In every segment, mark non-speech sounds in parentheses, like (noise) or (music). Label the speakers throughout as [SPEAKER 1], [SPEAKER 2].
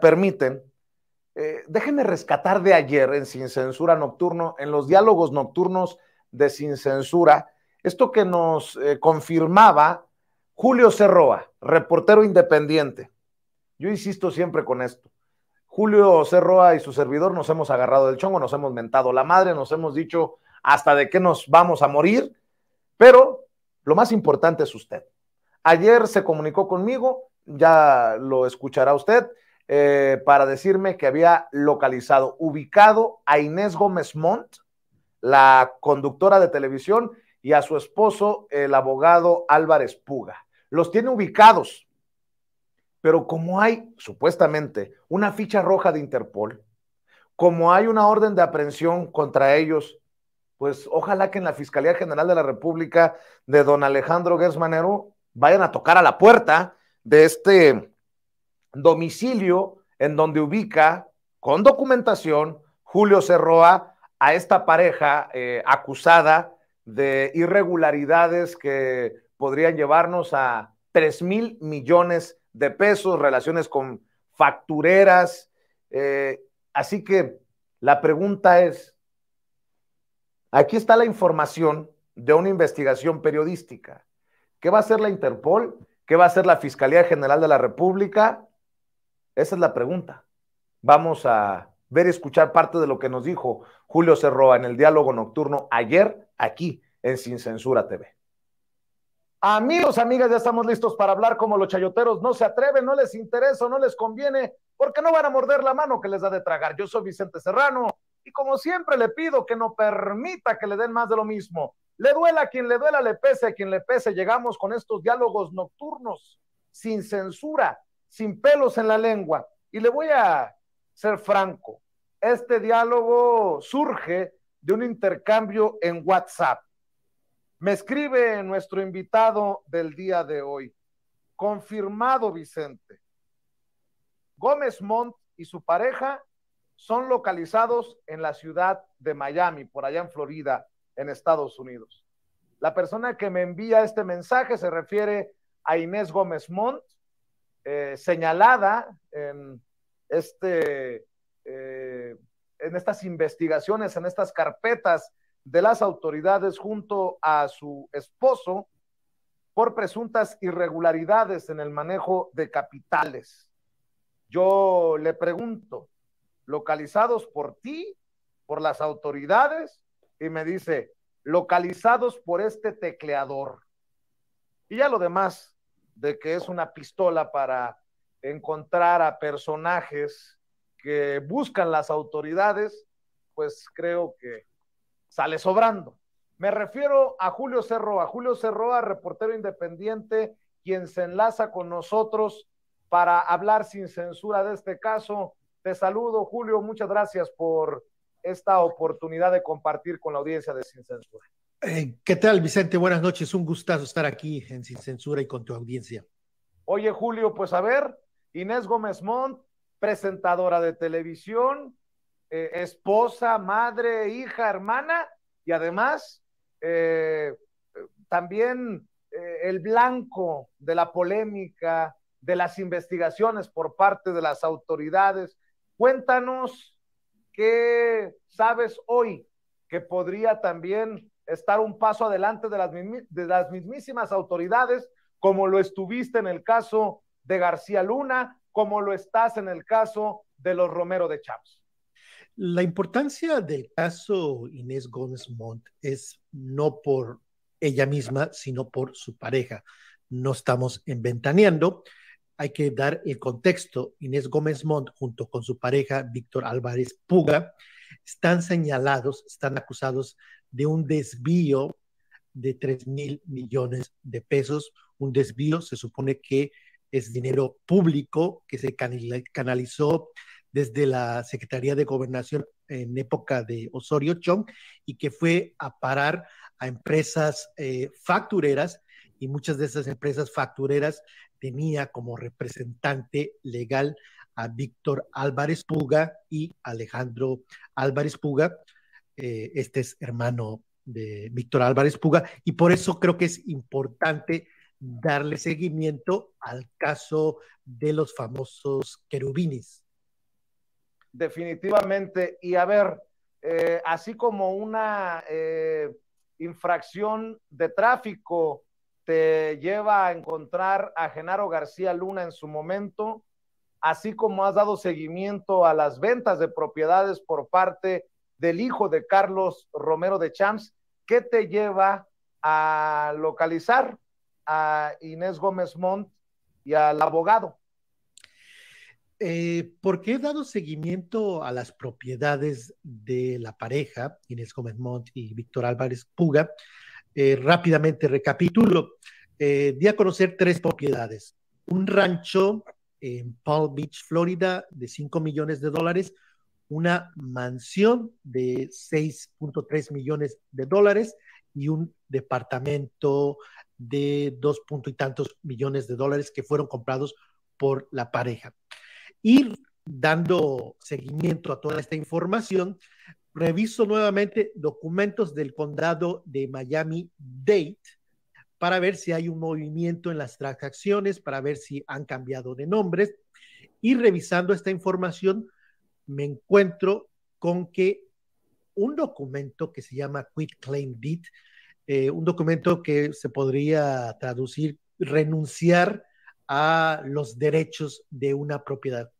[SPEAKER 1] permiten, eh, déjenme rescatar de ayer en Sin Censura Nocturno, en los diálogos nocturnos de Sin Censura, esto que nos eh, confirmaba Julio Cerroa, reportero independiente. Yo insisto siempre con esto. Julio Cerroa y su servidor nos hemos agarrado del chongo, nos hemos mentado la madre, nos hemos dicho hasta de qué nos vamos a morir, pero lo más importante es usted. Ayer se comunicó conmigo, ya lo escuchará usted, eh, para decirme que había localizado, ubicado a Inés Gómez Montt, la conductora de televisión, y a su esposo, el abogado Álvarez Puga. Los tiene ubicados, pero como hay supuestamente una ficha roja de Interpol, como hay una orden de aprehensión contra ellos, pues ojalá que en la Fiscalía General de la República de don Alejandro Gersmanero vayan a tocar a la puerta de este domicilio en donde ubica con documentación Julio Cerroa a esta pareja eh, acusada de irregularidades que podrían llevarnos a 3 mil millones de pesos, relaciones con factureras. Eh, así que la pregunta es, aquí está la información de una investigación periodística. ¿Qué va a hacer la Interpol? ¿Qué va a hacer la Fiscalía General de la República? Esa es la pregunta. Vamos a ver y escuchar parte de lo que nos dijo Julio Cerroa en el diálogo nocturno ayer aquí en Sin Censura TV. Amigos, amigas, ya estamos listos para hablar como los chayoteros no se atreven, no les interesa no les conviene, porque no van a morder la mano que les da de tragar. Yo soy Vicente Serrano y como siempre le pido que no permita que le den más de lo mismo. Le duela a quien le duela, le pese a quien le pese. Llegamos con estos diálogos nocturnos sin censura sin pelos en la lengua. Y le voy a ser franco, este diálogo surge de un intercambio en WhatsApp. Me escribe nuestro invitado del día de hoy, confirmado Vicente. Gómez Montt y su pareja son localizados en la ciudad de Miami, por allá en Florida, en Estados Unidos. La persona que me envía este mensaje se refiere a Inés Gómez Montt, eh, señalada en, este, eh, en estas investigaciones, en estas carpetas de las autoridades junto a su esposo por presuntas irregularidades en el manejo de capitales. Yo le pregunto, ¿localizados por ti, por las autoridades? Y me dice, localizados por este tecleador. Y ya lo demás de que es una pistola para encontrar a personajes que buscan las autoridades, pues creo que sale sobrando. Me refiero a Julio Cerroa, Julio Cerroa, reportero independiente, quien se enlaza con nosotros para hablar sin censura de este caso. Te saludo, Julio, muchas gracias por esta oportunidad de compartir con la audiencia de Sin Censura.
[SPEAKER 2] Eh, ¿Qué tal, Vicente? Buenas noches. Un gustazo estar aquí en Sin Censura y con tu audiencia.
[SPEAKER 1] Oye, Julio, pues a ver, Inés Gómez Montt, presentadora de televisión, eh, esposa, madre, hija, hermana, y además eh, también el blanco de la polémica, de las investigaciones por parte de las autoridades. Cuéntanos qué sabes hoy que podría también estar un paso adelante de las, mismísimas autoridades, como lo estuviste en el caso de García Luna, como lo estás en el caso de los Romero de Chávez.
[SPEAKER 2] La importancia del caso Inés Gómez Montt es no por ella misma, sino por su pareja. No estamos inventaneando. Hay que dar el contexto. Inés Gómez Montt, junto con su pareja Víctor Álvarez Puga, están señalados, están acusados de un desvío de 3 mil millones de pesos. Un desvío se supone que es dinero público que se canalizó desde la Secretaría de Gobernación en época de Osorio Chong y que fue a parar a empresas eh, factureras y muchas de esas empresas factureras tenía como representante legal a Víctor Álvarez Puga y Alejandro Álvarez Puga. Eh, este es hermano de Víctor Álvarez Puga y por eso creo que es importante darle seguimiento al caso de los famosos querubines.
[SPEAKER 1] Definitivamente. Y a ver, eh, así como una eh, infracción de tráfico te lleva a encontrar a Genaro García Luna en su momento, así como has dado seguimiento a las ventas de propiedades por parte del hijo de Carlos Romero de Champs, ¿qué te lleva a localizar a Inés Gómez Montt y al abogado?
[SPEAKER 2] Eh, porque he dado seguimiento a las propiedades de la pareja, Inés Gómez Montt y Víctor Álvarez Puga. Eh, rápidamente recapitulo. Eh, di a conocer tres propiedades. Un rancho en Palm Beach, Florida, de 5 millones de dólares, una mansión de 6.3 millones de dólares y un departamento de dos punto y tantos millones de dólares que fueron comprados por la pareja. Y dando seguimiento a toda esta información, reviso nuevamente documentos del condado de Miami Dade para ver si hay un movimiento en las transacciones, para ver si han cambiado de nombres. Y revisando esta información, me encuentro con que un documento que se llama Quit Claim Deed, eh, un documento que se podría traducir renunciar a los derechos de una propiedad.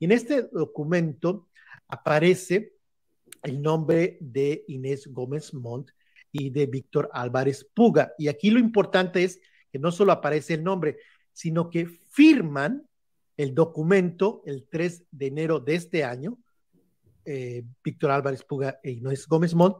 [SPEAKER 2] Y en este documento aparece el nombre de Inés Gómez Montt y de Víctor Álvarez Puga. Y aquí lo importante es que no solo aparece el nombre, sino que firman el documento el 3 de enero de este año, eh, Víctor Álvarez Puga e Inés Gómez Mont,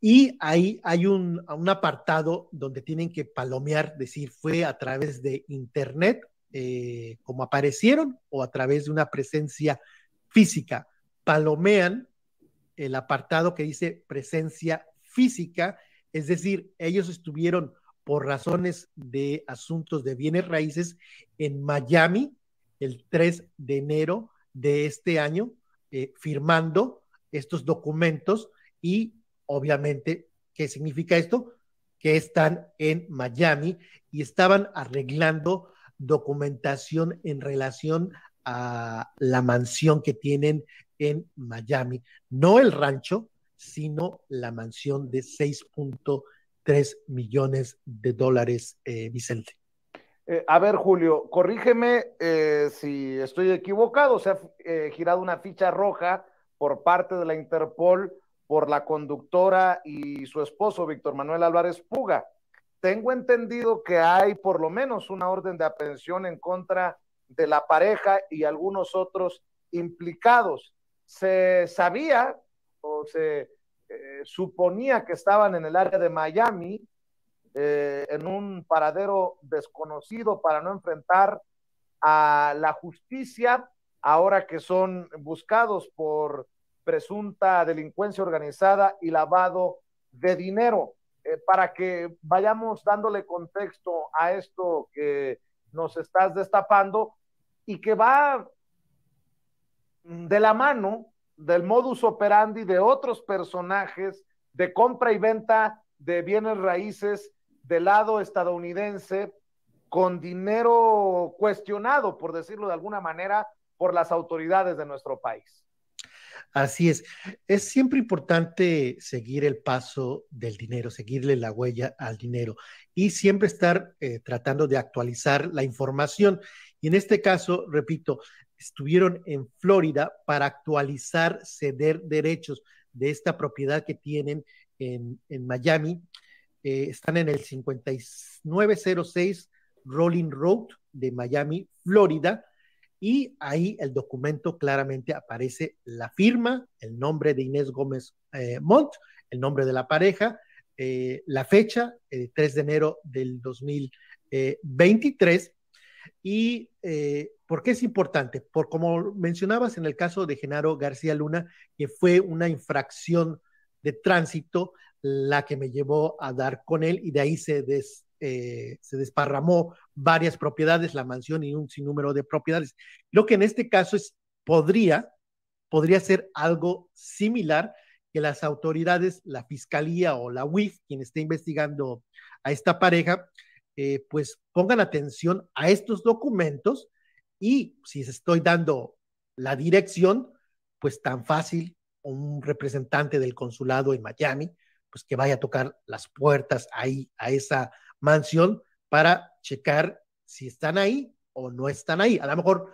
[SPEAKER 2] y ahí hay un, un, apartado donde tienen que palomear, decir, fue a través de Internet, eh, como aparecieron, o a través de una presencia física. Palomean el apartado que dice presencia física, es decir, ellos estuvieron por razones de asuntos de bienes raíces en Miami el 3 de enero de este año, eh, firmando estos documentos y obviamente, ¿qué significa esto? Que están en Miami y estaban arreglando documentación en relación a la mansión que tienen en Miami, no el rancho, sino la mansión de 6.3 millones de dólares, eh, Vicente.
[SPEAKER 1] Eh, a ver, Julio, corrígeme eh, si estoy equivocado. Se ha girado una ficha roja por parte de la Interpol por la conductora y su esposo, Víctor Manuel Álvarez Puga. Tengo entendido que hay por lo menos una orden de aprehensión en contra de la pareja y algunos otros implicados. Se sabía o se eh, suponía que estaban en el área de Miami, eh, en un paradero desconocido para no enfrentar a la justicia, ahora que son buscados por presunta delincuencia organizada y lavado de dinero. Eh, para que vayamos dándole contexto a esto que nos estás destapando y que va de la mano del modus operandi de otros personajes de compra y venta de bienes raíces del lado estadounidense con dinero cuestionado, por decirlo de alguna manera, por las autoridades de nuestro país.
[SPEAKER 2] Así es. Es siempre importante seguir el paso del dinero, seguirle la huella al dinero y siempre estar eh, tratando de actualizar la información. Y en este caso, repito, estuvieron en Florida para actualizar, ceder derechos de esta propiedad que tienen en, Miami. Eh, están en el 5906 Rolling Road de Miami, Florida. Y ahí el documento claramente aparece la firma, el nombre de Inés Gómez eh, Montt, el nombre de la pareja, eh, la fecha, el 3 de enero del 2023, ¿Y eh, por qué es importante? Por como mencionabas en el caso de Genaro García Luna, que fue una infracción de tránsito la que me llevó a dar con él y de ahí se, eh, desparramó varias propiedades, la mansión y un sinnúmero de propiedades. Lo que en este caso es, podría, podría ser algo similar que las autoridades, la fiscalía o la UIF, quien esté investigando a esta pareja, eh, pues pongan atención a estos documentos y si les estoy dando la dirección, pues tan fácil un representante del consulado en Miami, pues que vaya a tocar las puertas ahí a esa mansión para checar si están ahí o no están ahí. A lo mejor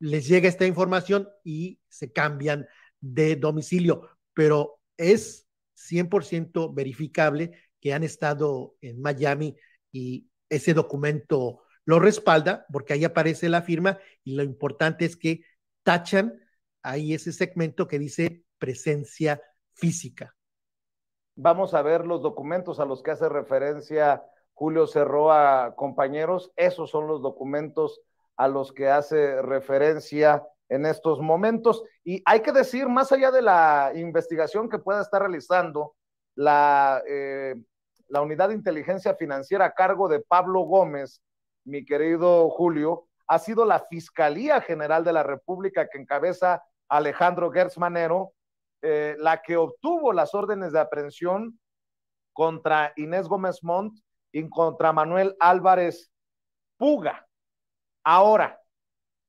[SPEAKER 2] les llega esta información y se cambian de domicilio, pero es 100% verificable que han estado en Miami y ese documento lo respalda porque ahí aparece la firma y lo importante es que tachan ahí ese segmento que dice presencia física.
[SPEAKER 1] Vamos a ver los documentos a los que hace referencia Julio Cerroa, compañeros. Esos son los documentos a los que hace referencia en estos momentos. Y hay que decir, más allá de la investigación que pueda estar realizando la eh, la unidad de inteligencia financiera a cargo de Pablo Gómez, mi querido Julio, ha sido la Fiscalía General de la República que encabeza Alejandro Gertz Manero, eh, la que obtuvo las órdenes de aprehensión contra Inés Gómez Montt y contra Manuel Álvarez Puga. Ahora,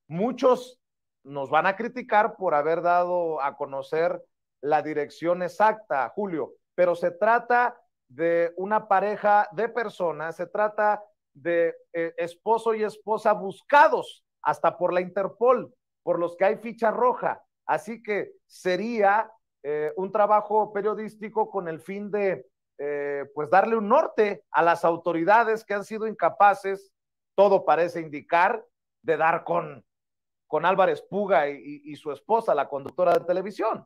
[SPEAKER 1] muchos nos van a criticar por haber dado a conocer la dirección exacta, Julio, pero se trata de una pareja de personas, se trata de eh, esposo y esposa buscados hasta por la Interpol, por los que hay ficha roja. Así que sería eh, un trabajo periodístico con el fin de, eh, pues, darle un norte a las autoridades que han sido incapaces, todo parece indicar, de dar con, con Álvarez Puga y, y su esposa, la conductora de televisión.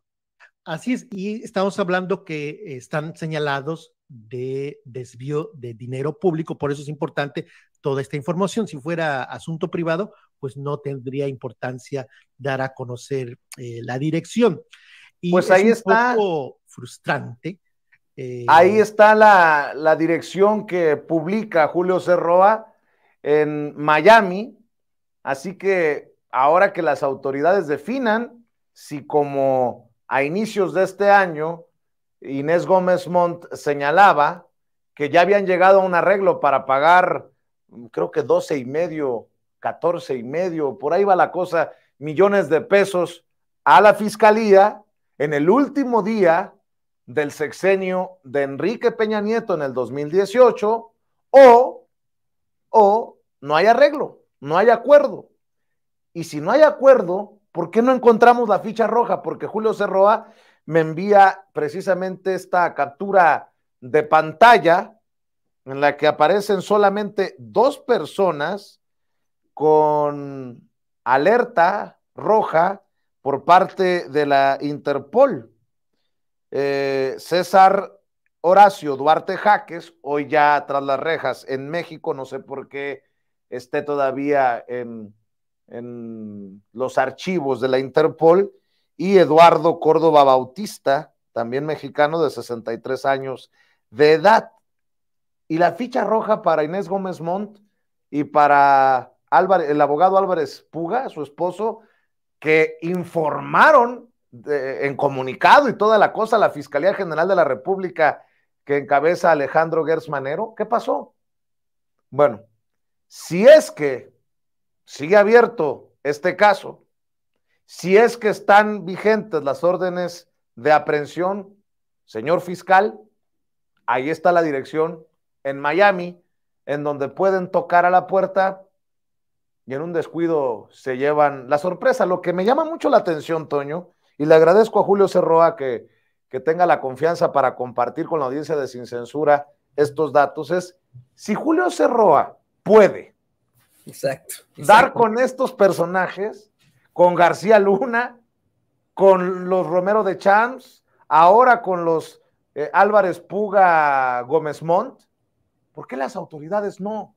[SPEAKER 2] Así es, y estamos hablando que están señalados de desvío de dinero público, por eso es importante toda esta información. Si fuera asunto privado, pues no tendría importancia dar a conocer eh, la dirección. Y pues ahí es está. poco frustrante. Eh,
[SPEAKER 1] ahí está la, la, dirección que publica Julio Cerroa en Miami. Así que ahora que las autoridades definan si como a inicios de este año Inés Gómez Montt señalaba que ya habían llegado a un arreglo para pagar, mm, creo que 12 y medio, 14 y medio, por ahí va la cosa, millones de pesos a la fiscalía en el último día del sexenio de Enrique Peña Nieto en el 2018 o, o no hay arreglo, no hay acuerdo. Y si no hay acuerdo, ¿por qué no encontramos la ficha roja? Porque Julio Cerroa me envía precisamente esta captura de pantalla en la que aparecen solamente dos personas con alerta roja por parte de la Interpol. Eh, César Horacio Duarte Jaques, hoy ya tras las rejas en México, no sé por qué esté todavía en, en los archivos de la Interpol, y Eduardo Córdoba Bautista, también mexicano de 63 años de edad. Y la ficha roja para Inés Gómez Montt y para Álvarez, el abogado Álvarez Puga, su esposo, que informaron eh, en comunicado y toda la cosa a la Fiscalía General de la República que encabeza Alejandro Gersmanero. Manero. ¿Qué pasó? Bueno, si es que sigue abierto este caso, si es que están vigentes las órdenes de aprehensión, señor fiscal, ahí está la dirección en Miami, en donde pueden tocar a la puerta y en un descuido se llevan la sorpresa. Lo que me llama mucho la atención, Toño, y le agradezco a Julio Cerroa que, tenga la confianza para compartir con la audiencia de Sin Censura estos datos, es si Julio Cerroa puede dar con estos personajes, con García Luna, con los Romero de Champs, ahora con los eh, Álvarez Puga Gómez Montt. ¿Por qué las autoridades no?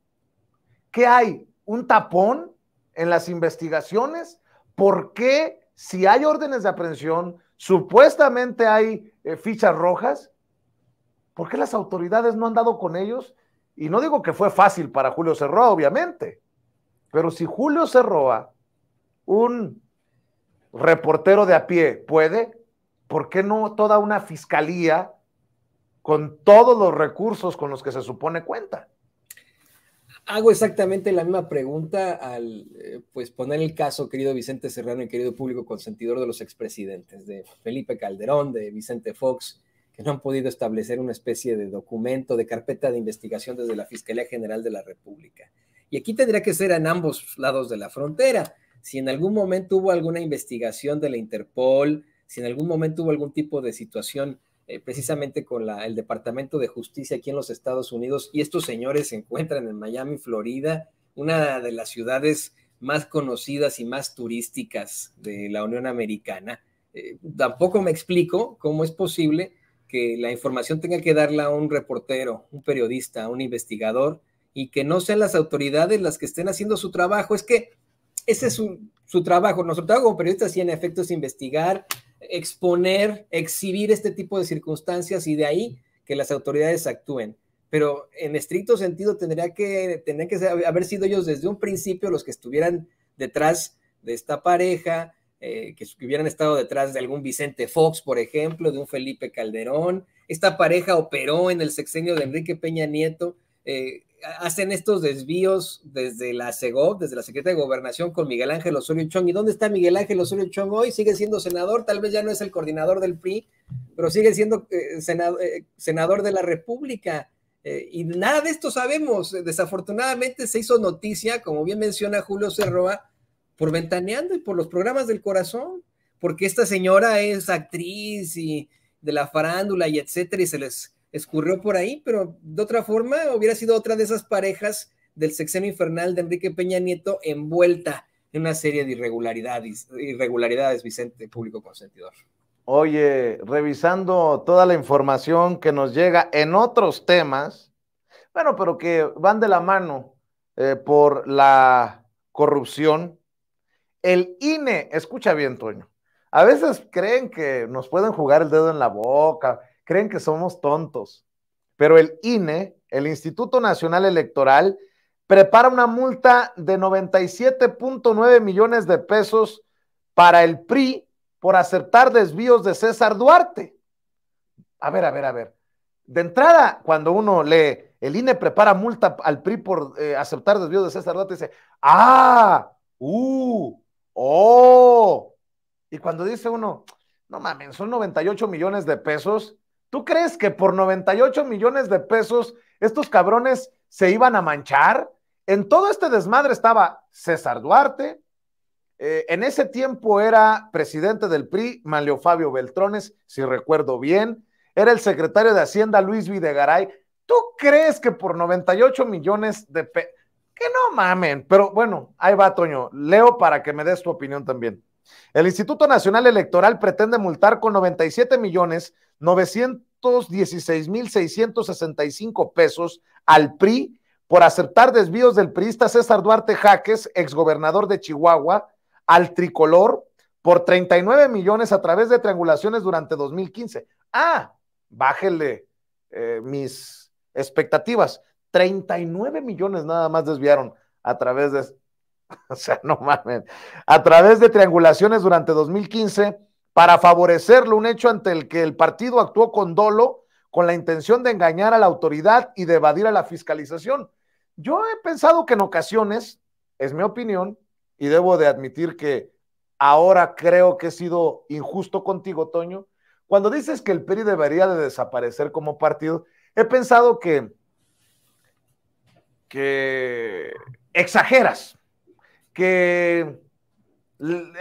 [SPEAKER 1] ¿Qué hay? ¿Un tapón en las investigaciones? ¿Por qué si hay órdenes de aprehensión, supuestamente hay eh, fichas rojas? ¿Por qué las autoridades no han dado con ellos? Y no digo que fue fácil para Julio Cerroa, obviamente, pero si Julio Cerroa un reportero de a pie puede, ¿por qué no toda una fiscalía
[SPEAKER 3] con todos los recursos con los que se supone cuenta? Hago exactamente la misma pregunta al eh, pues poner el caso, querido Vicente Serrano y querido público consentidor de los expresidentes, de Felipe Calderón, de Vicente Fox, que no han podido establecer una especie de documento, de carpeta de investigación desde la Fiscalía General de la República. Y aquí tendría que ser en ambos lados de la frontera si en algún momento hubo alguna investigación de la Interpol, si en algún momento hubo algún tipo de situación eh, precisamente con el Departamento de Justicia aquí en los Estados Unidos, y estos señores se encuentran en Miami, Florida, una de las ciudades más conocidas y más turísticas de la Unión Americana. Eh, tampoco me explico cómo es posible que la información tenga que darla a un reportero, un periodista, un investigador, y que no sean las autoridades las que estén haciendo su trabajo. Es que ese es su, su trabajo. Nosotros, como periodistas, sí, en efecto, es investigar, exponer, exhibir este tipo de circunstancias y de ahí que las autoridades actúen. Pero en estricto sentido tendría que, tener que haber sido ellos desde un principio los que estuvieran detrás de esta pareja, eh, que, hubieran estado detrás de algún Vicente Fox, por ejemplo, de un Felipe Calderón. Esta pareja operó en el sexenio de Enrique Peña Nieto. Eh, hacen estos desvíos desde la SEGOV, desde la Secretaría de Gobernación con Miguel Ángel Osorio Chong. ¿Y dónde está Miguel Ángel Osorio Chong hoy? Sigue siendo senador, tal vez ya no es el coordinador del PRI, pero sigue siendo eh, eh, senador de la República. Eh, y nada de esto sabemos. Desafortunadamente se hizo noticia, como bien menciona Julio Cerroa, por Ventaneando y por los programas del corazón, porque esta señora es actriz y de la farándula y etcétera, y se les escurrió por ahí, pero de otra forma hubiera sido otra de esas parejas del sexenio infernal de Enrique Peña Nieto envuelta en una serie de irregularidades, irregularidades Vicente, público consentidor.
[SPEAKER 1] Oye, revisando toda la información que nos llega en otros temas, bueno, pero que van de la mano eh, por la corrupción, el INE, escucha bien, Toño, a veces creen que nos pueden jugar el dedo en la boca, creen que somos tontos. Pero el INE, el Instituto Nacional Electoral, prepara una multa de 97.9 millones de pesos para el PRI por aceptar desvíos de César Duarte. A ver, a ver, a ver. De entrada, cuando uno lee, el INE prepara multa al PRI por eh, aceptar desvíos de César Duarte, dice, ah, uh, oh. Y cuando dice uno, no mames, son 98 millones de pesos, ¿Tú crees que por 98 millones de pesos estos cabrones se iban a manchar? En todo este desmadre estaba César Duarte, eh, en ese tiempo era presidente del PRI, Manlio Fabio Beltrones, si recuerdo bien, era el secretario de Hacienda Luis Videgaray. ¿Tú crees que por 98 millones de pesos... Que no mamen, pero bueno, ahí va Toño, leo para que me des tu opinión también. El Instituto Nacional Electoral pretende multar con 97 millones 916 mil 665 pesos al PRI por aceptar desvíos del priista César Duarte Jaques, exgobernador de Chihuahua, al tricolor por 39 millones a través de triangulaciones durante 2015. Ah, bájele eh, mis expectativas. 39 millones nada más desviaron a través de (laughs) O sea, no mames. A través de triangulaciones durante 2015 para favorecerlo, un hecho ante el que el partido actuó con dolo, con la intención de engañar a la autoridad y de evadir a la fiscalización. Yo he pensado que en ocasiones, es mi opinión, y debo de admitir que ahora creo que he sido injusto contigo, Toño, cuando dices que el PRI debería de desaparecer como partido, he pensado que, que exageras que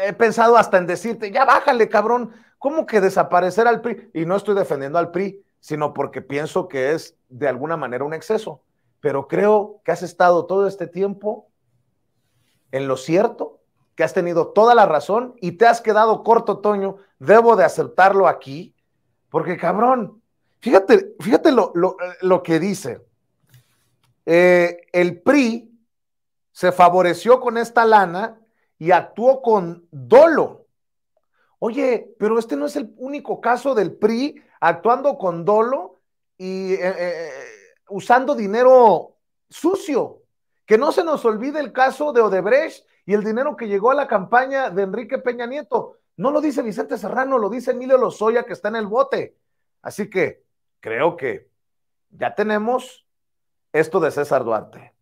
[SPEAKER 1] he pensado hasta en decirte, ya bájale, cabrón, ¿cómo que desaparecer al PRI? Y no estoy defendiendo al PRI, sino porque pienso que es de alguna manera un exceso. Pero creo que has estado todo este tiempo en lo cierto, que has tenido toda la razón y te has quedado corto, Toño. Debo de aceptarlo aquí, porque cabrón, fíjate, fíjate lo, que dice. Eh, el PRI se favoreció con esta lana y actuó con dolo. Oye, pero este no es el único caso del PRI actuando con dolo y eh, eh, eh, usando dinero sucio. Que no se nos olvide el caso de Odebrecht y el dinero que llegó a la campaña de Enrique Peña Nieto. No lo dice Vicente Serrano, lo dice Emilio Lozoya que está en el bote. Así que creo que ya tenemos esto de César Duarte.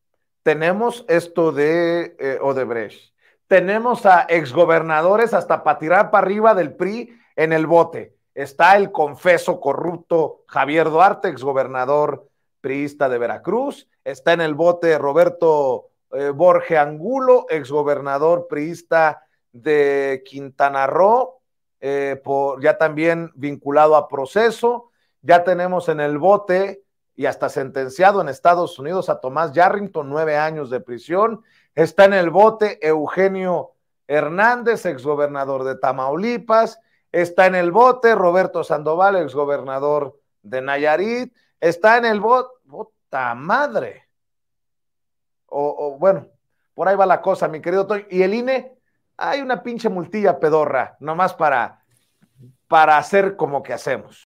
[SPEAKER 1] Tenemos esto de eh, Odebrecht. Tenemos a exgobernadores hasta para tirar para arriba del PRI en el bote. Está el confeso corrupto Javier Duarte, exgobernador priista de Veracruz. Está en el bote Roberto eh, Borge Angulo, exgobernador priista de Quintana Roo, eh, por, ya también vinculado a proceso. Ya tenemos en el bote y hasta sentenciado en Estados Unidos a Tomás Yarrington, nueve años de prisión. Está en el bote Eugenio Hernández, exgobernador de Tamaulipas. Está en el bote Roberto Sandoval, exgobernador de Nayarit. Está en el bote, puta madre. O, bueno, por ahí va la cosa, mi querido Y el INE, hay una pinche multilla pedorra, nomás para, para hacer como que hacemos.